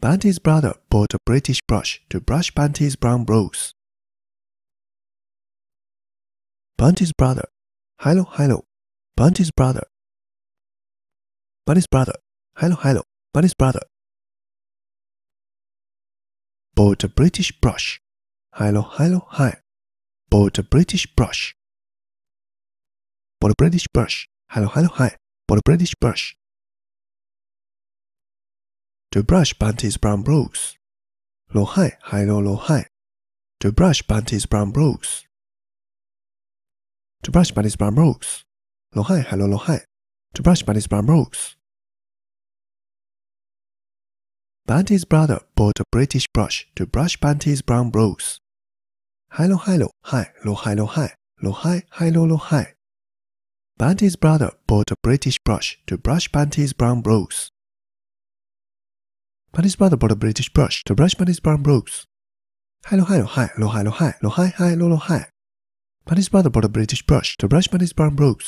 Bunty's brother bought a British brush to brush Bunty's brown brows. Bunty's brother, hello, hello. Bunty's brother, Bunty's brother, hello, hello. Bunty's brother bought a British brush, hello, hello, hi. Bought a British brush, bought a British brush, hello, hello, hi. Bought a British brush to brush Bunty's brown brogues. hi lo To brush Bunty's brown brogues. To brush Bunty's brown brogues. 罗汉，hai lo To brush Bunty's brown brogues. Bunty's brother bought a British brush to brush Bunty's brown brogues. Hi lo hi lo hi lo hi lo hi lo hi hi lo lo hi. Bunty's brother bought a British brush to brush Bunty's brown brogues but his brother bought a British brush to brush but his barn broke. Hi lo hi lo hi lo hi lo hi lo hi hi lo lo hi. But his brother bought a British brush to brush but his barn broke.